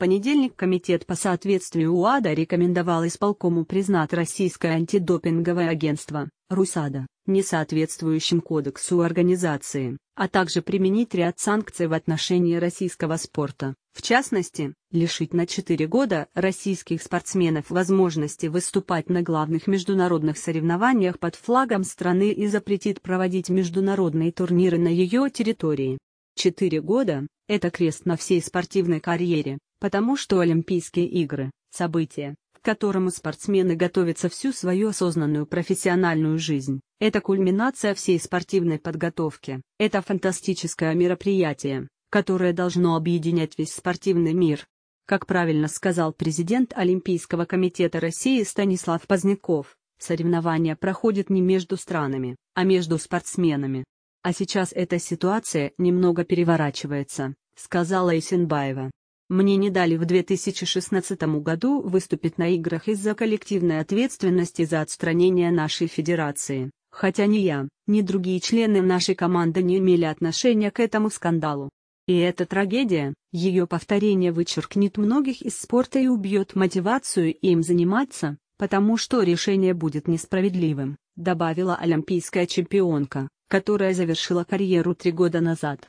понедельник Комитет по соответствию УАДА рекомендовал исполкому признать Российское антидопинговое агентство, РУСАДА, несоответствующим кодексу организации, а также применить ряд санкций в отношении российского спорта, в частности, лишить на 4 года российских спортсменов возможности выступать на главных международных соревнованиях под флагом страны и запретит проводить международные турниры на ее территории. Четыре года – это крест на всей спортивной карьере, Потому что Олимпийские игры – событие, к которому спортсмены готовятся всю свою осознанную профессиональную жизнь. Это кульминация всей спортивной подготовки. Это фантастическое мероприятие, которое должно объединять весь спортивный мир. Как правильно сказал президент Олимпийского комитета России Станислав Поздняков, соревнования проходят не между странами, а между спортсменами. А сейчас эта ситуация немного переворачивается, сказала Исенбаева. Мне не дали в 2016 году выступить на играх из-за коллективной ответственности за отстранение нашей федерации, хотя ни я, ни другие члены нашей команды не имели отношения к этому скандалу. И эта трагедия, ее повторение вычеркнет многих из спорта и убьет мотивацию им заниматься, потому что решение будет несправедливым, добавила олимпийская чемпионка, которая завершила карьеру три года назад.